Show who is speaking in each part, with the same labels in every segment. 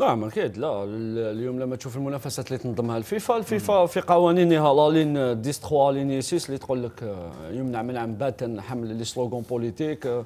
Speaker 1: نعم اكيد لا اليوم لما تشوف المنافسات اللي تنظمها الفيفا الفيفا في قوانينها لا لين ديس 3 لين سيس اللي تقول لك آه، يمنع منعا باتا حمل لي سلوغون بوليتيك آه،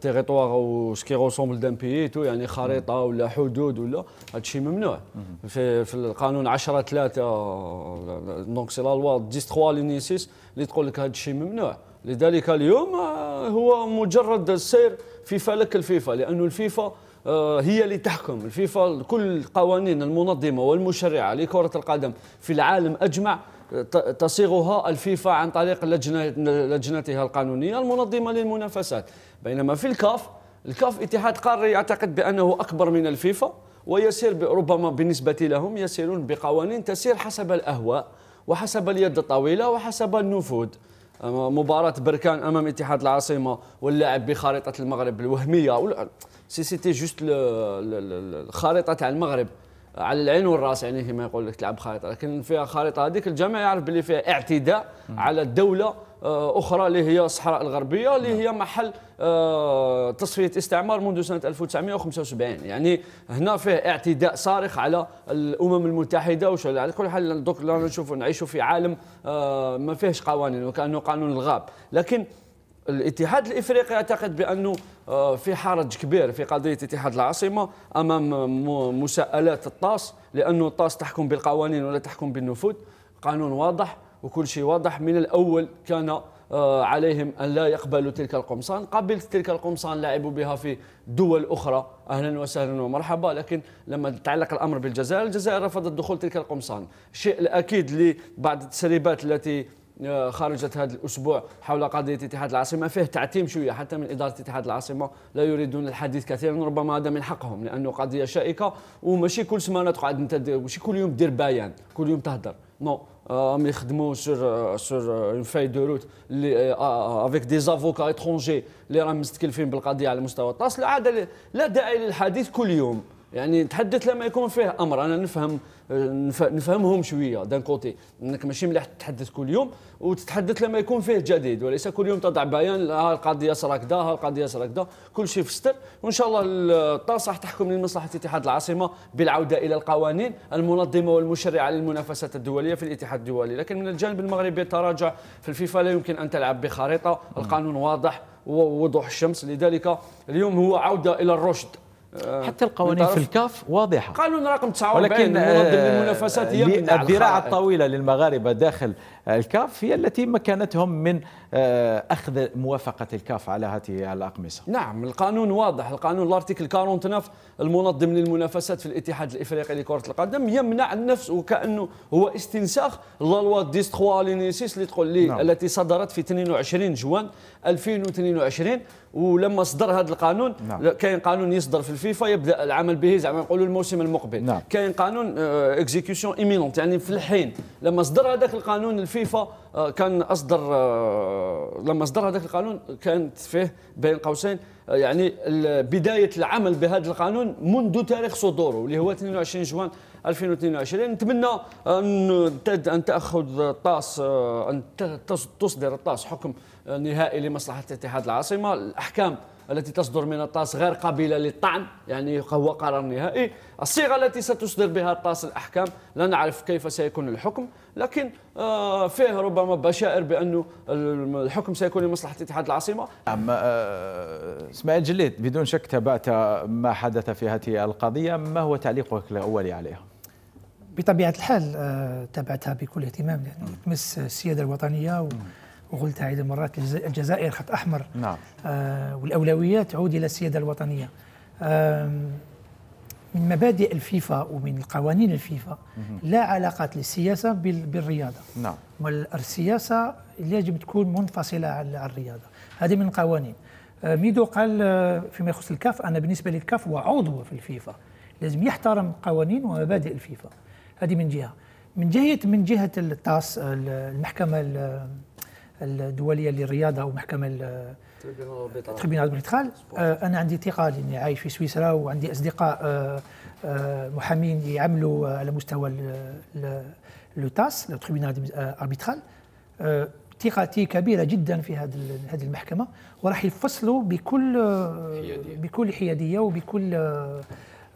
Speaker 1: تيريتوار او سكي روسومبل دان بيي تو يعني خريطه ولا حدود ولا هادشي ممنوع في, في القانون 10 3 آه، دونك سي لا لوا ديس 3 لين سيس اللي تقول لك هادشي ممنوع لذلك اليوم هو مجرد السير في فلك الفيفا لانه الفيفا آه، هي اللي تحكم الفيفا كل القوانين المنظمه والمشرعه لكره القدم في العالم اجمع تصيغها الفيفا عن طريق لجنة لجنتها القانونيه المنظمه للمنافسات بينما في الكاف الكاف اتحاد قاري يعتقد بانه اكبر من الفيفا ويسير ربما بالنسبه لهم يسيرون بقوانين تسير حسب الاهواء وحسب اليد الطويله وحسب النفوذ مباراة بركان أمام اتحاد العاصمة واللاعب بخارطة المغرب الوهمية سي سيتي جوست الخريطه تاع المغرب على العين والراس يعني كما يقول لك تلعب خريطه لكن فيها خريطه هذيك الجميع يعرف باللي فيها اعتداء على الدوله آه، اخرى اللي هي الصحراء الغربيه اللي نعم. هي محل آه، تصفيه استعمار منذ سنه 1975 يعني هنا فيه اعتداء صارخ على الامم المتحده وش على كل حال دوك نشوفوا نعيشوا في عالم آه، ما فيهش قوانين وكانه قانون الغاب لكن الاتحاد الافريقي اعتقد بانه آه، في حرج كبير في قضيه اتحاد العاصمه امام مساءلات الطاس لانه الطاس تحكم بالقوانين ولا تحكم بالنفوذ قانون واضح وكل شيء واضح من الاول كان آه، عليهم ان لا يقبلوا تلك القمصان قبلت تلك القمصان لعبوا بها في دول اخرى اهلا وسهلا ومرحبا لكن لما تعلق الامر بالجزائر الجزائر رفضت دخول تلك القمصان الشيء الاكيد لبعض التسريبات التي آه، خرجت هذا الاسبوع حول قضيه اتحاد العاصمه فيه تعتيم شويه حتى من اداره اتحاد العاصمه لا يريدون الحديث كثيرا ربما هذا من حقهم لانه قضيه شائكه وماشي كل سمانه تقعد انت ماشي كل يوم دير بيان كل يوم تهدر نو راهم آه، يخدموا سور سور اون فاي دو روت اللي افيك دي زافوكا اترونجي اللي راهم مستكلفين بالقضيه على مستوى الطاس عاد لا داعي للحديث كل يوم يعني تحدث لما يكون فيه امر انا نفهم نفهمهم شويه دان كوتي انك ماشي مليح تتحدث كل يوم وتتحدث لما يكون فيه جديد وليس كل يوم تضع بيان ها القضيه صرا كذا ها القضيه صرا كذا كل شيء في ستر وان شاء الله الطاسه تحكم لمصلحه اتحاد العاصمه بالعوده الى القوانين المنظمه والمشرعه للمنافسات الدوليه في الاتحاد الدولي لكن من الجانب المغربي التراجع في الفيفا لا يمكن ان تلعب بخريطه القانون واضح ووضوح الشمس لذلك اليوم هو عوده الى الرشد آه، حتى القوانين في الكاف واضحه قانون رقم 49 ولكن المنافسات آه، هي الذراع الطويله
Speaker 2: للمغاربه داخل آه، الكاف هي التي مكنتهم من آه، أخذ موافقة الكاف على هذه الأقمصة نعم القانون واضح القانون الارتيكل 49 المنظم للمنافسات في
Speaker 1: الاتحاد الإفريقي لكرة القدم يمنع النفس وكأنه هو استنساخ لالوا ديس 3 لينيسيس اللي تقول لي نعم. التي صدرت في 22 جوان 2022 ولما صدر هذا القانون نعم. كاين قانون يصدر في الفيفا يبدا العمل به زعما نقولوا الموسم المقبل نعم. كاين قانون اكزيكيوسيون آه، ايمينونت يعني في الحين لما صدر هذاك القانون الفيفا آه، كان اصدر آه، لما اصدر هذاك القانون كانت فيه بين قوسين آه، يعني بدايه العمل بهذا القانون منذ تاريخ صدوره اللي هو 22 جوان 2022 نتمنى ان ان تاخذ طاس ان تصدر الطاس حكم نهائي لمصلحه اتحاد العاصمه الاحكام التي تصدر من الطاس غير قابلة للطعن يعني هو قرار نهائي الصيغة التي ستصدر بها الطاس الأحكام لا نعرف كيف سيكون الحكم لكن آه، فيه ربما بشائر بأنه الحكم سيكون لمصلحة اتحاد العاصمة
Speaker 2: نعم آه، اسماعيل جليد بدون شك تابعت ما حدث في هذه القضية ما هو تعليقك الأولي عليها؟
Speaker 3: بطبيعة الحال آه، تابعتها بكل اهتمام لأنه تمس السيادة الوطنية و... وقلتها عدة مرات الجزائر خط أحمر نعم. آه والأولويات تعود إلى السيادة الوطنية آه من مبادئ الفيفا ومن قوانين الفيفا لا علاقة للسياسة بالرياضة نعم والسياسة يجب تكون منفصلة عن الرياضة هذه من القوانين آه ميدو قال آه، فيما يخص الكاف أنا بالنسبة للكاف وعضو في الفيفا لازم يحترم قوانين ومبادئ الفيفا هذه من جهة من جهة من جهة التاس المحكمة الدوليه للرياضه او محكمه تريبيونال اربيترال انا عندي ثقه لاني عايش في سويسرا وعندي اصدقاء آه، آه، محامين يعملوا على مستوى لو تاس لو تريبيونال اربيترال آه، ثقتي كبيره جدا في هذه المحكمه وراح يفصلوا بكل حيادية. بكل حياديه وبكل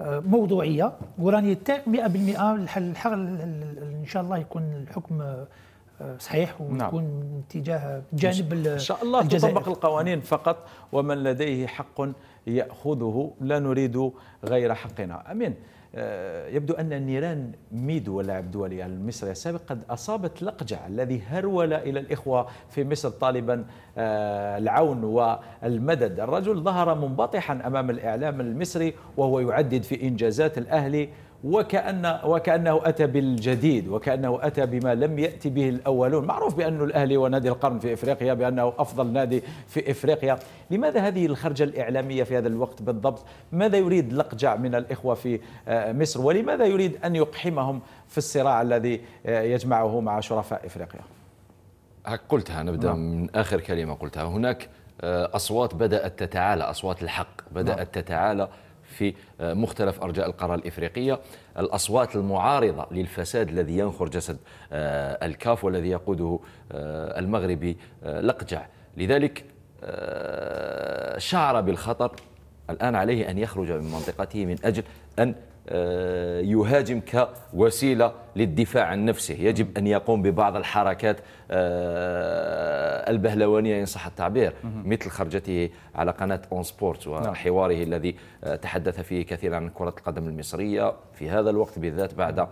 Speaker 3: موضوعيه وراني تاق 100% الحل ان شاء الله يكون الحكم صحيح ويكون نعم. تجاه جانب ان شاء الله الجزائر.
Speaker 2: تطبق القوانين فقط ومن لديه حق ياخذه لا نريد غير حقنا امين آه، يبدو ان نيران ميدو اللاعب الدولي المصري السابق قد اصابت لقجع الذي هرول الى الاخوه في مصر طالبا آه، العون والمدد، الرجل ظهر منبطحا امام الاعلام المصري وهو يعدد في انجازات الاهلي وكأن وكأنه أتى بالجديد وكأنه أتى بما لم يأتي به الأولون معروف بأن الأهلي ونادي القرن في إفريقيا بأنه أفضل نادي في إفريقيا لماذا هذه الخرجة الإعلامية في هذا الوقت بالضبط ماذا يريد لقجع من الإخوة في آه، مصر ولماذا يريد أن يقحمهم في الصراع الذي آه، يجمعه مع شرفاء إفريقيا
Speaker 4: قلتها نبدأ نعم. من آخر كلمة قلتها هناك آه، أصوات بدأت تتعالى أصوات الحق بدأت نعم. تتعالى في آه، مختلف أرجاء القارة الإفريقية الأصوات المعارضة للفساد الذي ينخر جسد آه، الكاف والذي يقوده آه، المغربي لقجع لذلك شعر بالخطر الآن عليه أن يخرج من منطقته من أجل أن آه، يهاجم كوسيلة للدفاع عن نفسه يجب أن يقوم ببعض الحركات آه، البهلوانية إن صح التعبير مثل خرجته على قناة أون نعم. سبورت وحواره الذي آه، تحدث فيه كثيرا عن كرة القدم المصرية في هذا الوقت بالذات بعد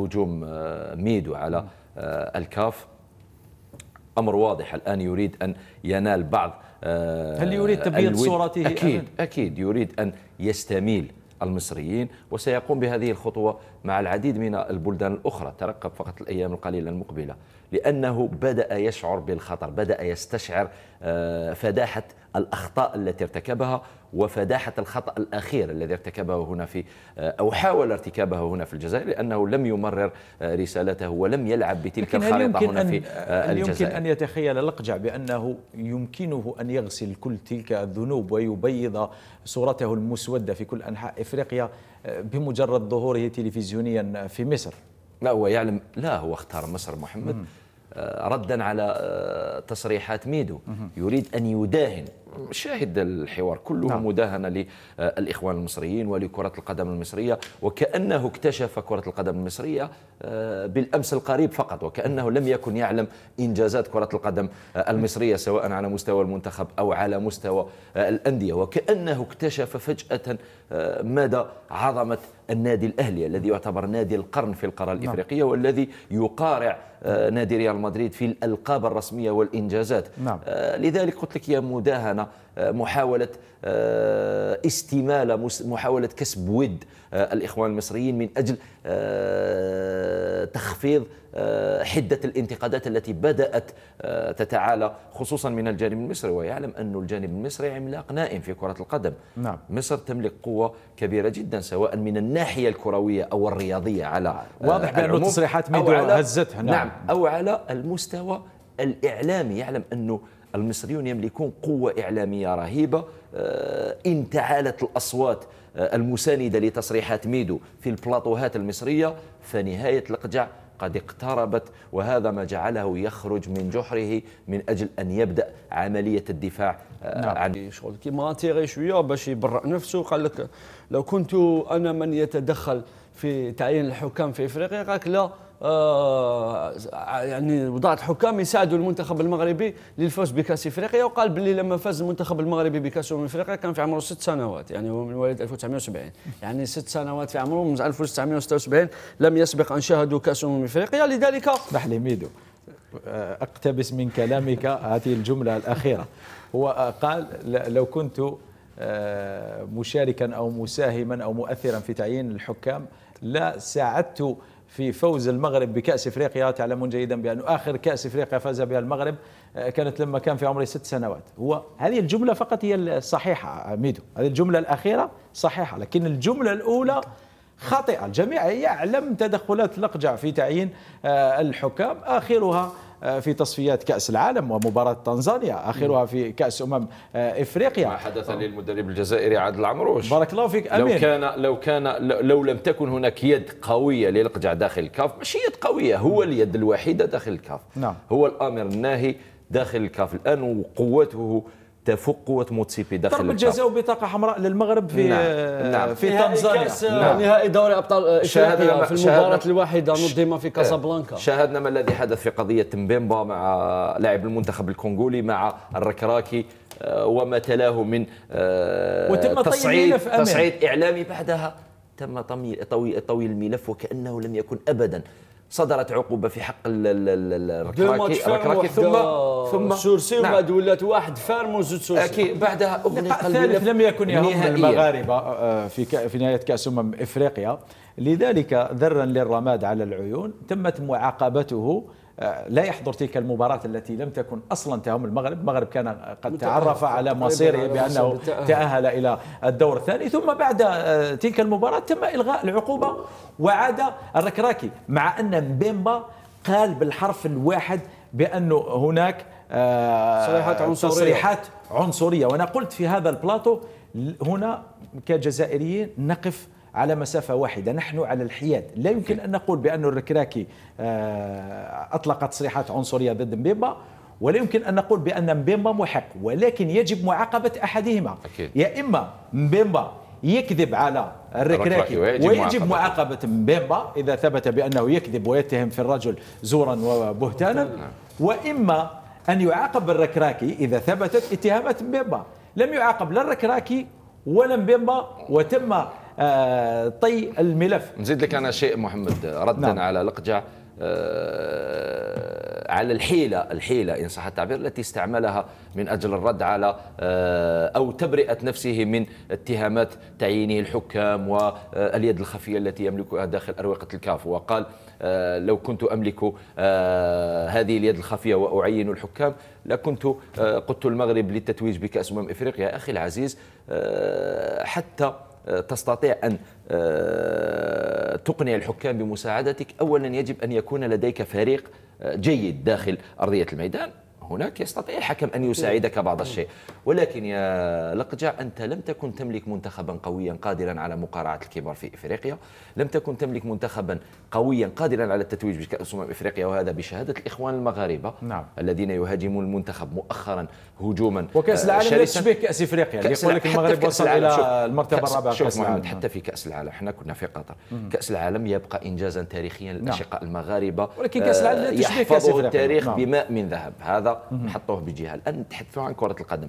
Speaker 4: هجوم ميدو على الكاف أمر واضح الآن يريد أن ينال بعض آه، هل يريد تبييض صورته أكيد, أمن؟ أكيد يريد أن يستميل المصريين وسيقوم بهذه الخطوة مع العديد من البلدان الأخرى ترقب فقط الأيام القليلة المقبلة لأنه بدأ يشعر بالخطر بدأ يستشعر آه، فداحة الأخطاء التي ارتكبها وفداحة الخطأ الأخير الذي ارتكبه هنا في آه، أو حاول ارتكابه هنا في الجزائر لأنه لم يمرر آه، رسالته ولم يلعب بتلك الخريطة هنا في الجزائر الجزائر يمكن
Speaker 2: أن يتخيل لقجع بأنه يمكنه أن يغسل كل تلك الذنوب ويبيض صورته المسودة في كل أنحاء إفريقيا بمجرد ظهوره تلفزيونيا في مصر لا هو يعلم لا هو اختار مصر محمد
Speaker 4: م. آه، ردا على آه، تصريحات ميدو يريد أن يداهن شاهد الحوار كله نعم. مداهنة للإخوان المصريين ولكرة القدم المصرية وكأنه اكتشف كرة القدم المصرية آه، بالأمس القريب فقط وكأنه لم يكن يعلم إنجازات كرة القدم آه، المصرية سواء على مستوى المنتخب أو على مستوى آه، الأندية وكأنه اكتشف فجأة مدى عظمة النادي الأهلي الذي يعتبر نادي القرن في القارة نعم. الإفريقية نعم. والذي يقارع نادي ريال مدريد في الألقاب الرسمية والإنجازات نعم. لذلك قلت لك هي مداهنة آه، محاولة آه، استمالة محاولة كسب ود آه، الإخوان المصريين من أجل تخفيض حدة الانتقادات التي بدأت تتعالى خصوصا من الجانب المصري ويعلم أن الجانب المصري عملاق نائم في كرة القدم نعم. مصر تملك قوة كبيرة جدا سواء من الناحية الكروية أو الرياضية على واضح بأن تصريحات ميدو هزتها نعم. نعم أو على المستوى الإعلامي يعلم أنه المصريون يملكون قوة إعلامية رهيبة آه، إن تعالت الأصوات آه، المساندة لتصريحات ميدو في البلاطوهات المصرية فنهاية القجع قد اقتربت وهذا ما جعله يخرج من جحره من اجل ان يبدا عمليه الدفاع آه،
Speaker 1: نعم. عن شغل كيما تيغي شويه باش يبرأ نفسه قال لك لو كنت انا من يتدخل في تعيين الحكام في افريقيا لك لا آه، يعني وضعت حكام يساعدوا المنتخب المغربي للفوز بكاس افريقيا وقال باللي لما فاز المنتخب المغربي بكاس امم افريقيا كان في عمره ست سنوات يعني هو من والد 1970 يعني ست سنوات في عمره من 1976 لم يسبق ان شاهدوا كاس امم افريقيا لذلك اسمح لي ميدو
Speaker 2: آه، اقتبس من كلامك هذه الجمله الاخيره هو قال لو كنت آه، مشاركا او مساهما او مؤثرا في تعيين الحكام لا ساعدت في فوز المغرب بكأس إفريقيا تعلمون جيدا بأن آخر كأس إفريقيا فاز بها المغرب آه، كانت لما كان في عمره ست سنوات هو هذه الجملة فقط هي الصحيحة ميدو هذه الجملة الأخيرة صحيحة لكن الجملة الأولى خاطئة الجميع يعلم تدخلات لقجع في تعيين آه، الحكام آخرها آه، في تصفيات كأس العالم ومباراة تنزانيا آخرها في كأس أمم آه، إفريقيا ما
Speaker 4: حدث للمدرب الجزائري عادل عمروش بارك الله فيك أمين لو كان لو كان لو لم تكن هناك يد قوية للقجع داخل الكاف مش يد قوية هو اليد الوحيدة داخل الكاف نعم. هو الأمر الناهي داخل الكاف الآن وقوته تفوق قوه موتسيبي داخل ضربة جزاء
Speaker 2: وبطاقة حمراء للمغرب في نعم. نعم. في تنزانيا نعم.
Speaker 1: نهائي دوري ابطال افريقيا في المباراة الواحدة نظم في إيه. كاسابلانكا
Speaker 4: شاهدنا ما الذي حدث في قضية مبيمبا مع لاعب المنتخب الكونغولي مع الركراكي آه، وما تلاه من آه، وتم تصعيد تصعيد اعلامي بعدها تم طوي طوي الملف وكانه لم يكن ابدا صدرت عقوبه في حق
Speaker 2: الركراكي الركراكي ثم ثم سورسي نعم. وبعد
Speaker 1: ولات واحد فارم وزوج سورسي اكيد بعدها اغلق
Speaker 4: ثالث لم يكن يهم المغاربه
Speaker 2: آه، آه، في في نهايه كاس امم افريقيا لذلك ذرا للرماد على العيون تمت معاقبته لا يحضر تلك المباراة التي لم تكن أصلا تهم المغرب المغرب كان قد تعرف على مصيره بأنه تأهل إلى الدور الثاني ثم بعد آه، تلك المباراة تم إلغاء العقوبة وعاد الركراكي مع أن مبيمبا قال بالحرف الواحد بأنه هناك آه، تصريحات عنصرية تصريحات عنصرية وأنا قلت في هذا البلاطو هنا كجزائريين نقف على مسافة واحدة نحن على الحياد لا يمكن أن نقول بأن الركراكي آه، أطلق تصريحات عنصرية ضد مبيمبا ولا يمكن أن نقول بأن مبيمبا محق ولكن يجب معاقبة أحدهما أكيد. يا إما مبيمبا يكذب على الركراكي ويجب, ويجب معاقبة مبيمبا إذا ثبت بأنه يكذب ويتهم في الرجل زورا وبهتانا وإما أن يعاقب الركراكي إذا ثبتت اتهامات مبيمبا لم يعاقب لا الركراكي ولا مبيمبا وتم آه، طي الملف نزيد لك انا شيء محمد ردا نعم.
Speaker 4: على لقجع
Speaker 2: آه،
Speaker 4: على الحيلة الحيلة إن صح التعبير التي استعملها من أجل الرد على آه، أو تبرئة نفسه من اتهامات تعيينه الحكام واليد الخفية التي يملكها داخل أروقة الكاف وقال لو كنت أملك هذه اليد الخفية وأعين الحكام لكنت قدت المغرب للتتويج بكأس أمم إفريقيا أخي العزيز حتى تستطيع أن آه، تقنع الحكام بمساعدتك أولا يجب أن يكون لديك فريق آه، جيد داخل أرضية الميدان هناك يستطيع الحكم أن يساعدك بعض الشيء ولكن يا لقجع أنت لم تكن تملك منتخبا قويا قادرا على مقارعة الكبار في إفريقيا لم تكن تملك منتخبا قويا قادرا على التتويج بكأس أمم إفريقيا وهذا بشهادة الإخوان المغاربة نعم. الذين يهاجمون المنتخب مؤخرا هجوما آه، وكأس العالم لا تشبه كأس إفريقيا كأس يقول لك المغرب وصل إلى المرتبة الرابعة كاس, العالم محمد حتى في كأس العالم احنا كنا في قطر كأس العالم يبقى إنجازا تاريخيا للأشقاء نعم. المغاربة ولكن كأس العالم لا آه، تشبه كأس إفريقيا التاريخ نعم. بماء من ذهب هذا نحطوه بجهه الآن نتحدث عن كرة القدم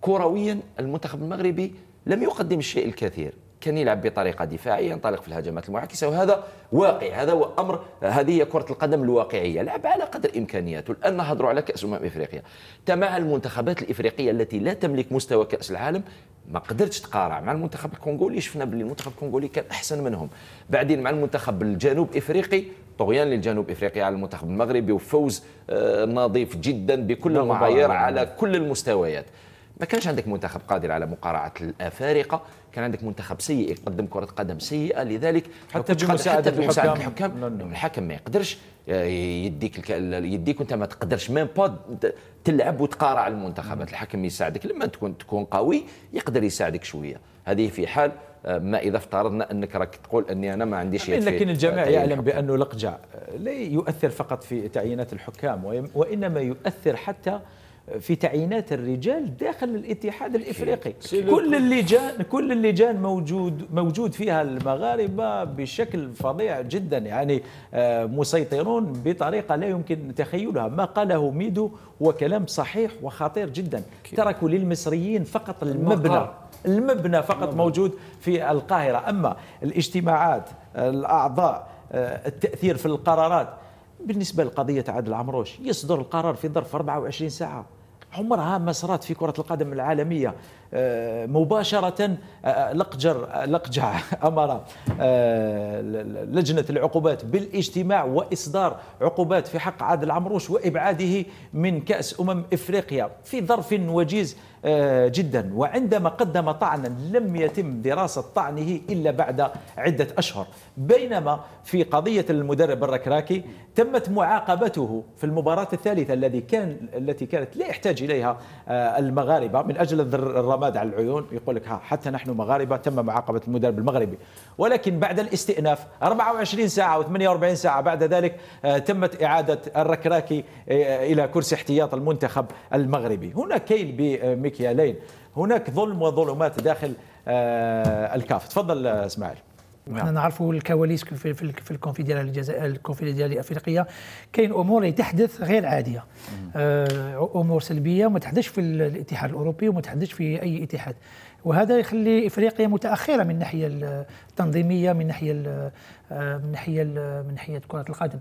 Speaker 4: كرويا المنتخب المغربي لم يقدم الشيء الكثير كان يلعب بطريقه دفاعيه ينطلق في الهجمات المعاكسه وهذا واقع هذا هو امر هذه هي كره القدم الواقعيه لعب على قدر امكانياته الان نهضروا على كاس امم افريقيا مع المنتخبات الافريقيه التي لا تملك مستوى كاس العالم ما قدرتش تقارع مع المنتخب الكونغولي شفنا باللي المنتخب الكونغولي كان احسن منهم بعدين مع المنتخب الجنوب افريقي طغيان للجنوب افريقيا على المنتخب المغربي وفوز آه، نظيف جدا بكل المعايير يعني. على كل المستويات ما كانش عندك منتخب قادر على مقارعه الافارقه كان عندك منتخب سيء يقدم كره قدم سيئه لذلك حتى بمساعده الحكام, الحكام الحكم ما يقدرش آه، يديك يديك وانت ما تقدرش ميم با تلعب وتقارع المنتخبات الحكم يساعدك لما تكون تكون قوي يقدر يساعدك شويه هذه في حال آه، ما اذا افترضنا انك راك تقول اني انا ما عنديش يد لكن الجميع يعلم بانه
Speaker 2: لقجع آه، لا يؤثر فقط في تعيينات الحكام وانما يؤثر حتى في تعيينات الرجال داخل الاتحاد الافريقي كل اللجان كل اللجان موجود موجود فيها المغاربه بشكل فظيع جدا يعني آه، مسيطرون بطريقه لا يمكن تخيلها ما قاله ميدو هو كلام صحيح وخطير جدا تركوا للمصريين فقط المبنى المبنى فقط موجود في القاهره اما الاجتماعات الاعضاء آه، التاثير في القرارات بالنسبه لقضيه عادل عمروش يصدر القرار في ظرف 24 ساعه عمرها ما صارت في كرة القدم العالمية آه، مباشرة آه، آه، لقجر لقجع أمر لجنة العقوبات بالاجتماع وإصدار عقوبات في حق عادل عمروش وإبعاده من كأس أمم إفريقيا في ظرف وجيز جدا وعندما قدم طعنا لم يتم دراسة طعنه إلا بعد عدة أشهر بينما في قضية المدرب الركراكي تمت معاقبته في المباراة الثالثة الذي كان التي كانت لا يحتاج إليها المغاربة من أجل الرمضان الغماد على العيون يقول لك ها حتى نحن مغاربه تم معاقبه المدرب المغربي ولكن بعد الاستئناف 24 ساعه و48 ساعه بعد ذلك آه، تمت اعاده الركراكي آه، الى كرسي احتياط المنتخب المغربي هنا كيل بمكيالين هناك ظلم وظلمات داخل آه، الكاف تفضل اسماعيل
Speaker 3: وحنا نعم. نعرفوا الكواليس في في الجزائر الكونفدراليه الافريقيه كاين امور اللي تحدث غير عاديه آه، امور سلبيه وما تحدثش في الاتحاد الاوروبي وما تحدثش في اي اتحاد وهذا يخلي افريقيا متاخره من الناحيه التنظيميه من ناحيه آه، من ناحيه من ناحيه كره القدم